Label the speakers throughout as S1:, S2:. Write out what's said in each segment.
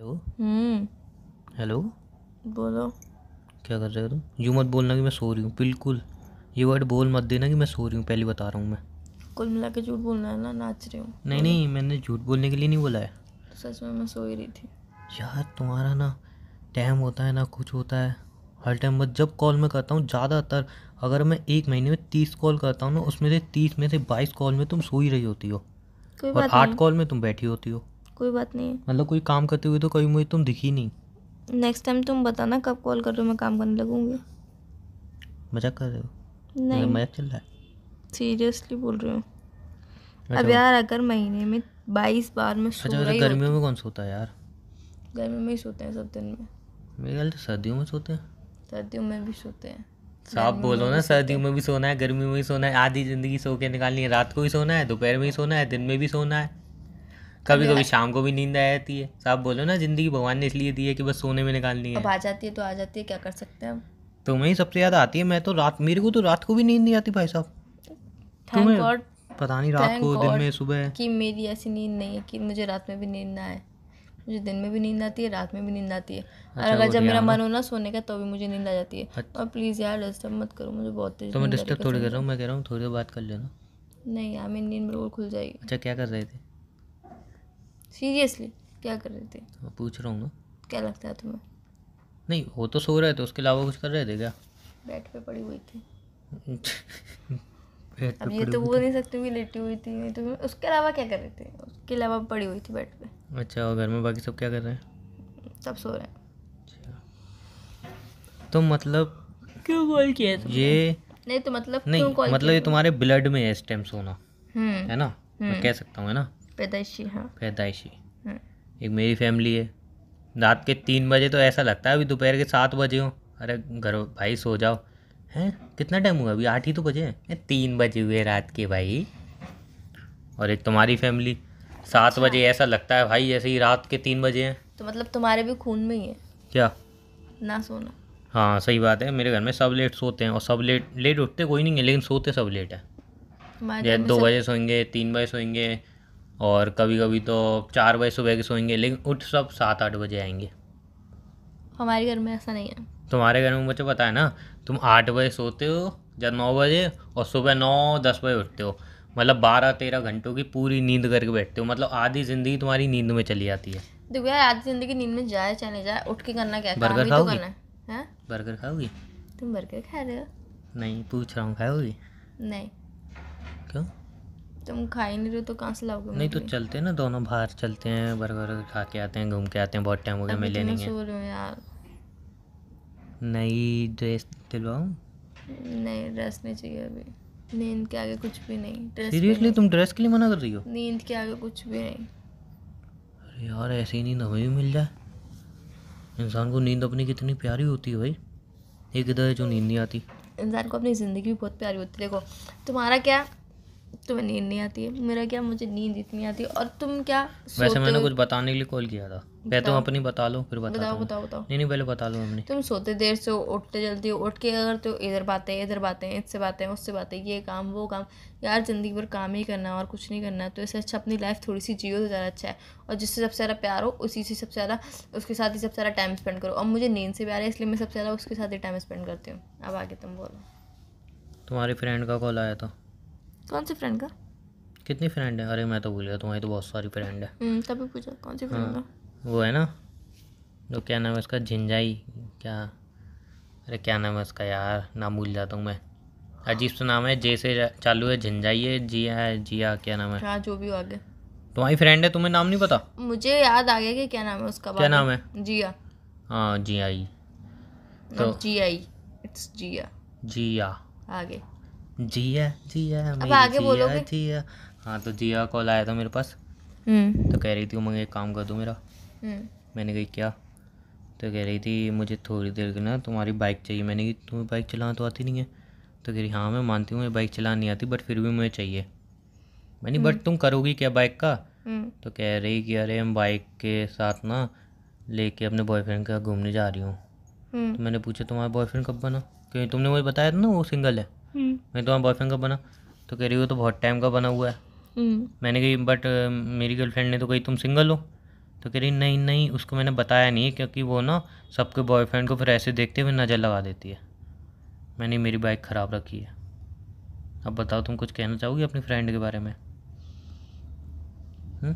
S1: Hello
S2: हम्म। Hello बोलो
S1: क्या कर रहे हो तुम यूँ मत बोलना कि मैं सो रही हूँ बिल्कुल ये वर्ड बोल मत देना कि मैं सो रही हूँ पहली बता रहा हूँ मैं
S2: कुल मिला के झूठ बोलना है ना नाच रही हूँ नहीं
S1: नहीं मैंने झूठ बोलने के लिए नहीं बोला है
S2: तो सच में मैं सो ही रही थी
S1: यार तुम्हारा ना टाइम होता है ना कुछ होता है हर टाइम बस जब कॉल मैं करता हूँ ज़्यादातर अगर मैं एक महीने में तीस कॉल करता हूँ ना उसमें से तीस में से बाईस कॉल में तुम सो ही रही होती हो और आठ कॉल में तुम बैठी होती हो कोई बात नहीं मतलब कोई काम करते हुए तो कभी मुझे तुम दिखी नहीं
S2: नेक्स्ट टाइम तुम बताना कब कॉल कर रहे हो मैं काम करने लगूंगी मजाक कर रहे हो नहीं मजाक चल रहा है सीरियसली बोल रही हूँ अच्छा अब यार अगर महीने में बाईस बार में अच्छा मतलब गर्मियों
S1: में कौन सोता है यार
S2: गर्मी में ही सोते हैं सब दिन में
S1: मेरे ख्याल सर्दियों में सोते हैं
S2: सर्दियों में भी सोते हैं साफ तो बोलो ना
S1: सर्दियों में भी सोना है गर्मी में भी सोना है आधी ज़िंदगी सो के निकालनी है रात को ही सोना है दोपहर में ही सोना है दिन में भी सोना है कभी कभी शाम को भी नींद आ जाती है साहब तो बोलो ना जिंदगी भगवान ने इसलिए दी है कि बस सोने में निकालनी है अब
S2: आ जाती है तो आ जाती है क्या कर सकते हैं हम
S1: तुम्हें ही सबसे ज़्यादा आती है मैं तो रात मेरे को तो रात को भी नींद नहीं आती भाई साहब तुम्हें पता नहीं रात को दिन में सुबह
S2: कि मेरी ऐसी नींद नहीं है कि मुझे रात में भी नींद ना आए मुझे दिन में भी नींद आती है रात में भी नींद आती है अच्छा, और अगर जब मेरा मन हो ना सोने का तो भी मुझे नींद आ जाती है अच्छा। और प्लीज़ यार डिस्टर्ब मत करो मुझे बहुत तेज तो मैं डिस्टर्ब थोड़ी कर रहा हूँ
S1: मैं कह रहा हूँ थोड़ी देर बात कर लेना
S2: नहीं यार मेरी नींद बिल्कुल खुल जाएगी
S1: अच्छा क्या कर रहे थे
S2: सीरियसली क्या कर रहे थे
S1: मैं पूछ रहा हूँ ना
S2: क्या लगता है तुम्हें
S1: नहीं वो तो सो रहे थे तो उसके अलावा कुछ कर रहे थे क्या
S2: बेड पे पड़ी हुई थी अब ये तो बोल नहीं सकती कि लेटी हुई थी तो उसके अलावा क्या कर रहे थे उसके अलावा पड़ी हुई थी बेड पे
S1: अच्छा और घर में बाकी सब क्या कर रहे हैं
S2: सब सो रहे हैं अच्छा।
S1: तो मतलब
S2: क्यों कॉल किया तुमने ये नहीं तो मतलब नहीं मतलब ये तुम्हारे
S1: ब्लड में है इस टाइम सोना हम्म। है ना मैं हम्म। कह सकता हूँ है ना
S2: पैदाइशी हाँ
S1: पैदाइशी हाँ। एक मेरी फैमिली है रात के तीन बजे तो ऐसा लगता है अभी दोपहर के सात बजे हो अरे घर भाई सो जाओ हैं कितना टाइम हुआ अभी आठ ही तो बजे हैं तीन बजे हुए रात के भाई और एक तुम्हारी फैमिली सात बजे अच्छा। ऐसा लगता है भाई जैसे ही रात के तीन बजे हैं
S2: तो मतलब तुम्हारे भी खून में ही है क्या ना सोना
S1: हाँ सही बात है मेरे घर में सब लेट सोते हैं और सब लेट लेट उठते कोई नहीं है लेकिन सोते सब लेट
S2: है दो बजे
S1: सोएंगे तीन बजे सोएंगे और कभी कभी तो चार बजे सुबह के सोएंगे लेकिन उठ सब सात आठ बजे आएंगे
S2: हमारे घर में ऐसा नहीं है
S1: तुम्हारे घर में मुझे पता है ना तुम आठ बजे सोते हो या नौ बजे और सुबह नौ दस बजे उठते हो मतलब बारह तेरह घंटों की पूरी नींद करके बैठते हो मतलब आधी ज़िंदगी तुम्हारी नींद में चली जाती है
S2: देखो यार आधी ज़िंदगी नींद में जाए चले जाए उठ के करना क्या बर्गर तो खाओगी बर्गर खाओगी तुम बर्गर खा रहे हो
S1: नहीं पूछ रहा हूँ खाओगी नहीं क्यों
S2: तुम खा ही नहीं रहे हो तो कहाँ से लाओगे नहीं तो
S1: चलते हैं ना दोनों बाहर चलते हैं बर्गर वर्गर खा के आते हैं घूम के आते हैं बहुत टाइम हो गया मिले तो नहीं सो रहे यार नई ड्रेस दिलवाऊँ
S2: नहीं ड्रेस नहीं चाहिए अभी नींद के आगे कुछ भी नहीं सीरियसली
S1: तुम ड्रेस के लिए मना कर रही हो
S2: नींद के आगे कुछ भी नहीं
S1: अरे यार ऐसी नींद हमें भी मिल जाए इंसान को नींद अपनी कितनी प्यारी होती है भाई एक इधर जो नींद नहीं आती
S2: इंसान को अपनी ज़िंदगी भी बहुत प्यारी होती है देखो तुम्हारा क्या तुम्हें नींद नहीं आती है मेरा क्या मुझे नींद इतनी आती है और तुम क्या वैसे मैंने कुछ
S1: बताने के लिए कॉल किया था पहले तुम अपनी बता लो फिर बताओ बताओ बताओ नहीं नहीं पहले बता लो हमने
S2: तुम सोते देर से उठते जल्दी हो उठ के अगर तो इधर बातें इधर बातें इससे बातें उससे बातें ये काम वो काम यार ज़िंदगी भर काम ही करना और कुछ नहीं करना तो इससे अच्छा अपनी लाइफ थोड़ी सी जियो तो ज़्यादा अच्छा है और जिससे सबसे ज़्यादा प्यार हो उसी से सबसे ज़्यादा उसके साथ ही सबसे ज़्यादा टाइम स्पेंड करो और मुझे नींद से प्यार है इसलिए मैं सबसे ज़्यादा उसके साथ ही टाइम स्पेंड करती हूँ अब आगे तुम बोलो
S1: तुम्हारी फ्रेंड का कॉल आया था कौन से फ्रेंड का कितनी फ्रेंड है अरे मैं तो भूल गया तुम्हारी तो बहुत सारी फ्रेंड है
S2: हम्म, तभी पूछा कौन सी फ्रेंड हाँ,
S1: का वो है ना जो क्या नाम है उसका झिंझाई क्या अरे क्या नाम है उसका यार नाम भूल जाता हूँ मैं अजीब सा नाम है जे से चालू है झिंझाई है जिया है जिया क्या नाम है
S2: हाँ जो भी आगे
S1: तुम्हारी फ्रेंड है तुम्हें नाम नहीं पता
S2: मुझे याद आ गया कि क्या नाम है उसका क्या नाम है जिया
S1: हाँ जिया
S2: तो जिया इट्स जिया जिया आगे
S1: जिया जिया अब आगे बोलोगे जिया हाँ तो जिया कॉल आया था मेरे पास हम्म। तो कह रही थी मैं एक काम कर दो मेरा हम्म। मैंने कही क्या तो कह रही थी मुझे थोड़ी देर के ना तुम्हारी बाइक चाहिए मैंने कही तुम्हें बाइक चलाना तो आती नहीं है तो कह रही हाँ मैं मानती हूँ मुझे बाइक चलानी नहीं आती बट फिर भी मुझे चाहिए मैंने बट हम्म। तुम करोगी क्या बाइक का तो कह रही कि अरे हम बाइक के साथ ना लेके अपने बॉयफ्रेंड के घूमने जा रही हूँ तो मैंने पूछा तुम्हारा बॉयफ्रेंड कब बना क्योंकि तुमने मुझे बताया था ना वो सिंगल है हम्म। मैं तो वहाँ बॉयफ्रेंड का बना तो कह रही हो तो बहुत टाइम का बना हुआ है हम्म। मैंने कही बट uh, मेरी गर्लफ्रेंड ने तो कही तुम सिंगल हो तो कह रही नहीं नहीं उसको मैंने बताया नहीं क्योंकि वो ना सबके बॉयफ्रेंड को फिर ऐसे देखते हुए नज़र लगा देती है मैंने मेरी बाइक ख़राब रखी है अब बताओ तुम कुछ कहना चाहोगी अपनी फ्रेंड के बारे में
S2: हम्म?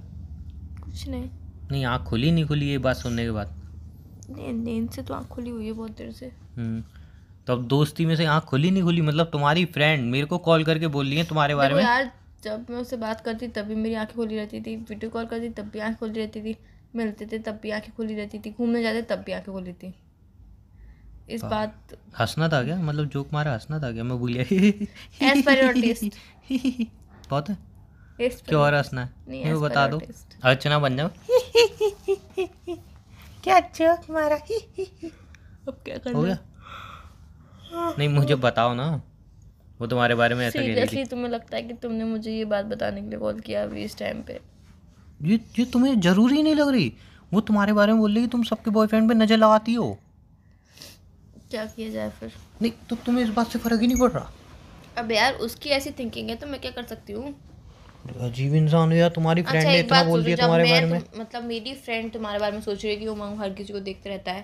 S2: कुछ नहीं
S1: नहीं आँख खुली नहीं खुली ये बात सुनने के बाद
S2: नींद से तो आँख खुली हुई है बहुत देर से
S1: तो अब दोस्ती में से यहाँ खुली नहीं खुली मतलब तुम्हारी फ्रेंड मेरे को कॉल करके बोल रही है तुम्हारे बारे में यार
S2: जब मैं उससे बात करती तब भी मेरी आँखें खुली रहती थी वीडियो कॉल करती तब भी आँखें खुली रहती थी मिलते थे तब भी आँखें खुली रहती थी घूमने जाते तब भी आँखें खुली थी इस बात
S1: हंसना था क्या मतलब जोक मारा हंसना था क्या मैं भूल गया बहुत है
S2: क्यों और हंसना है नहीं बता दो अर्चना बन जाओ क्या जोक मारा अब क्या कर हो गया नहीं मुझे
S1: बताओ ना वो तुम्हारे बारे में ऐसा सीरियसली
S2: तुम्हें लगता है कि तुमने मुझे ये बात बताने के लिए कॉल किया अभी इस टाइम पे
S1: ये ये तुम्हें ज़रूरी नहीं लग रही वो तुम्हारे बारे में बोल रही तुम सबके बॉयफ्रेंड पे नज़र लगाती हो क्या किया जाए फिर नहीं तो तुम्हें इस बात से फ़र्क ही नहीं पड़ रहा
S2: अब यार उसकी ऐसी थिंकिंग है तो मैं क्या कर सकती हूँ
S1: अजीब इंसान है यार तुम्हारी फ्रेंड अच्छा, ने इतना बोल दिया तुम्हारे बारे में
S2: मतलब मेरी फ्रेंड तुम्हारे बारे में सोच रही है कि वो मांग हर किसी को देखते रहता है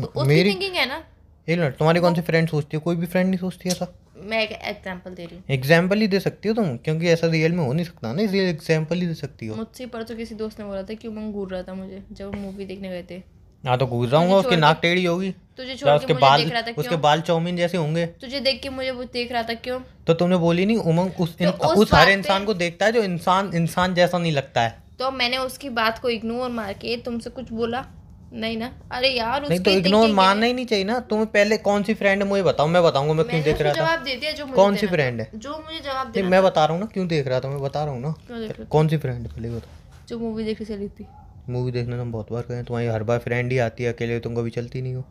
S1: तो उसकी थिंकिंग है ना एक मिनट तुम्हारी कौन सी फ्रेंड सोचती है कोई भी फ्रेंड नहीं सोचती ऐसा
S2: मैं एक एग्जांपल दे रही हूँ
S1: एग्जांपल ही दे सकती हो तुम क्योंकि ऐसा रियल में हो नहीं सकता ना इसलिए एग्जांपल ही दे सकती हो
S2: मुझसे पर तो किसी दोस्त ने बोला था कि उमंग घूर रहा था मुझे जब मूवी देखने गए थे
S1: ना हाँ, तो घूर रहा हूँ उसकी नाक टेढ़ी होगी तुझे छोड़ उसके बाल देख रहा था उसके बाल चाउमीन जैसे होंगे
S2: तुझे देख के मुझे वो देख रहा था क्यों
S1: तो तुमने बोली नहीं उमंग उस तो उस हर इंसान को देखता है जो इंसान इंसान जैसा नहीं लगता है
S2: तो मैंने उसकी बात को इग्नोर मार के तुमसे कुछ बोला नहीं ना अरे यार नहीं तो इग्नोर मानना
S1: ही नहीं चाहिए ना तुम्हें पहले कौन सी फ्रेंड है मुझे बताओ मैं बताऊंगा मैं क्यों देख रहा
S2: था कौन सी फ्रेंड है जो मुझे जवाब दे मैं
S1: बता रहा हूँ ना क्यों देख रहा था मैं बता रहा हूँ ना कौन सी फ्रेंड पहले बताओ
S2: जो मूवी देखने चली थी
S1: मूवी देखने तुम बहुत बार गए तुम्हारी हर बार फ्रेंड ही आती है अकेले तुम कभी चलती नहीं हो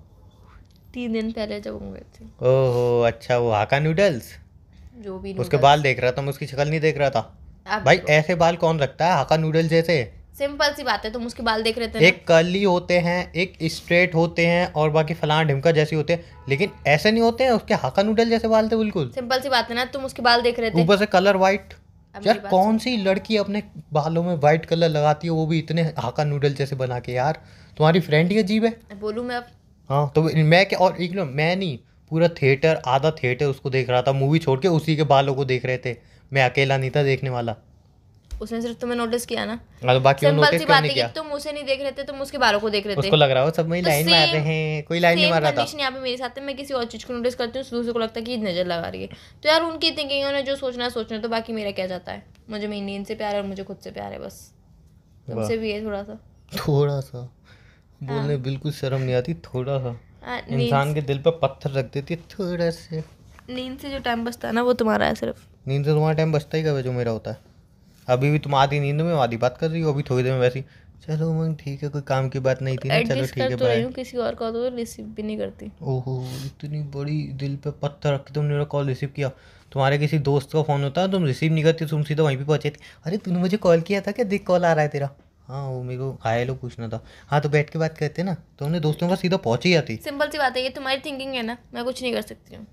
S2: तीन दिन पहले जब हम गए थे
S1: ओहो अच्छा वो हाका नूडल्स
S2: जो भी उसके बाल
S1: देख रहा था मैं उसकी शक्ल नहीं देख रहा
S2: था भाई
S1: ऐसे बाल कौन रखता है हाका नूडल्स जैसे
S2: सिंपल सी बात है तुम उसके बाल देख रहे थे एक
S1: कर्ली होते हैं एक स्ट्रेट होते हैं और बाकी फलान ढिमका जैसे होते हैं लेकिन ऐसे नहीं होते हैं उसके हाका नूडल जैसे बाल थे बिल्कुल
S2: सिंपल सी बात है ना तुम उसके बाल देख रहे थे ऊपर
S1: से कलर व्हाइट यार कौन सी लड़की अपने बालों में व्हाइट कलर लगाती है वो भी इतने हाका नूडल जैसे बना के यार तुम्हारी फ्रेंड ही अजीब है बोलूँ मैं अब हाँ तो मैं क्या और एक मैं नहीं पूरा थिएटर आधा थिएटर उसको देख रहा था मूवी छोड़ के उसी के बालों को देख रहे थे मैं अकेला नहीं था देखने वाला
S2: उसने सिर्फ तुम्हें नोटिस किया ना
S1: हाँ, तो बाकी सिंपल सी बात है
S2: तुम उसे नहीं देख रहे थे तुम उसके बारों को देख रहे थे उसको लग रहा हो
S1: सब तो में लाइन में आ रहे हैं कोई लाइन नहीं मार रहा था कंडीशन
S2: यहाँ पे मेरे साथ मैं किसी और चीज़ को नोटिस करती हूँ दूसरे को लगता है कि नज़र लगा रही है तो यार उनकी थिंकिंग है उन्हें जो सोचना है सोचना तो बाकी मेरा क्या जाता है मुझे मेरी नींद से प्यार है और मुझे खुद से प्यार है बस तुमसे भी है थोड़ा सा
S1: थोड़ा सा हाँ। बोलने बिल्कुल शर्म नहीं आती थोड़ा सा हाँ, इंसान के दिल पर पत्थर रख देती है थोड़ा
S2: से नींद से जो टाइम बचता है ना वो तुम्हारा है सिर्फ
S1: नींद से तुम्हारा टाइम बचता ही कब है जो मेरा होता है अभी भी तुम आधी नींद में आधी बात कर रही हो अभी थोड़ी देर में वैसी चलो मैं ठीक है कोई काम की बात नहीं थी ना चलो ठीक है बाय तो
S2: किसी और का तो रिसीव भी नहीं करती
S1: ओहो इतनी बड़ी दिल पे पत्थर रख के तुमने मेरा कॉल रिसीव किया तुम्हारे किसी दोस्त का फ़ोन होता तुम रिसीव नहीं करती तुम सीधा वहीं पे पहुंचे थे अरे तुमने मुझे कॉल किया था क्या देख कॉल आ रहा है तेरा हाँ वो मेरे को हाय हेलो पूछना था हाँ तो बैठ के बात करते ना तुमने तो दोस्तों का सीधा पहुँच ही आती
S2: सिंपल सी बात है ये तुम्हारी थिंकिंग है ना मैं कुछ नहीं कर सकती हूँ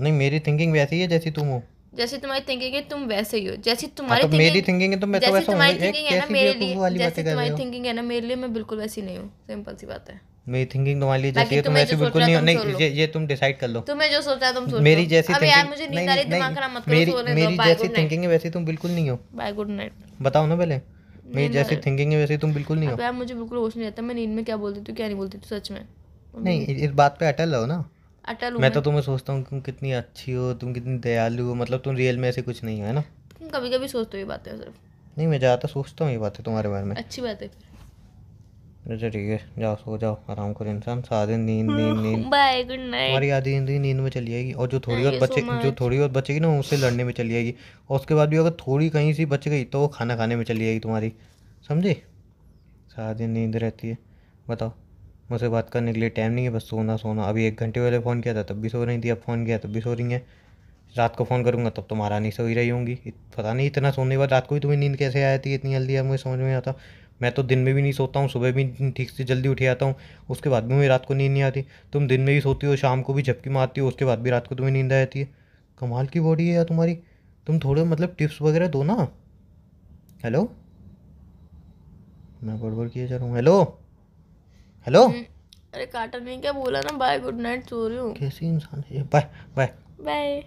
S1: नहीं मेरी थिंकिंग वैसी है जैसी तुम हो
S2: जैसे तुम्हारी थिंकिंग है तुम वैसे ही हो जैसे तुम्हारी हाँ, तो मेरी
S1: थिंकिंग है तो मैं तो वैसा हूं तुम्हारी थिंकिंग है ना मेरे लिए जैसे तुम्हारी
S2: थिंकिंग है ना मेरे लिए मैं बिल्कुल वैसी नहीं हूं सिंपल सी बात है
S1: मेरी थिंकिंग तुम्हारे लिए जैसी है तो तुम ऐसे बिल्कुल नहीं हो नहीं ये ये तुम डिसाइड कर लो
S2: तुम्हें जो सोचा तुम सोचो मेरी जैसी अब यार मुझे नींद आ रही दिमाग खराब मत करो मेरी मेरी जैसी थिंकिंग
S1: है वैसी तुम बिल्कुल नहीं हो
S2: बाय गुड नाइट बताओ ना पहले मेरी जैसी
S1: थिंकिंग है वैसी तुम बिल्कुल नहीं हो यार
S2: मुझे बिल्कुल होश नहीं आता मैं नींद में क्या बोलती हूं क्या नहीं बोलती तू सच में नहीं इस
S1: बात पे अटल रहो ना
S2: अटल मैं तो तुम्हें
S1: सोचता हूँ तुम कितनी अच्छी हो तुम कितनी दयालु हो मतलब तुम रियल में ऐसे कुछ नहीं हो है ना
S2: तुम कभी कभी सोचते हो ये बातें सिर्फ
S1: नहीं मैं ज़्यादा सोचता हूँ ये बातें तुम्हारे बारे में अच्छी बात है अच्छा ठीक है जाओ सो जाओ आराम करो इंसान सारा दिन नींद नींद नींद
S2: बाय गुड नाइट हमारी
S1: आधी जिंदगी नींद में चली जाएगी और जो थोड़ी और बच्चे जो थोड़ी और बचेगी ना उससे लड़ने में चली जाएगी और उसके बाद भी अगर थोड़ी कहीं सी बच गई तो वो खाना खाने में चली जाएगी तुम्हारी समझे सारा दिन नींद रहती है बताओ मुझसे बात करने के लिए टाइम नहीं है बस सोना सोना अभी एक घंटे पहले फ़ोन किया था तब भी सो रही थी अब फ़ोन किया तब भी सो रही हैं रात को फ़ोन करूँगा तब तो नहीं सो ही रही होंगी पता नहीं इतना सोने के बाद रात को ही तुम्हें नींद कैसे आई थी इतनी जल्दी अब मुझे समझ में आता मैं तो दिन में भी नहीं सोता हूँ सुबह भी ठीक से जल्दी उठी आता हूँ उसके बाद भी मुझे रात को नींद नहीं आती तुम दिन में भी सोती हो शाम को भी झपकी मारती हो उसके बाद भी रात को तुम्हें नींद आ जाती है कमाल की बॉडी है यार तुम्हारी तुम थोड़े मतलब टिप्स वगैरह दो ना हेलो मैं गड़बड़ किए जा रहा हूँ हेलो हेलो हम्म।
S2: अरे काटा नहीं क्या बोला ना बाय गुड नाइट सो रही हूँ
S1: कैसी इंसान है बाय बाय
S2: बाय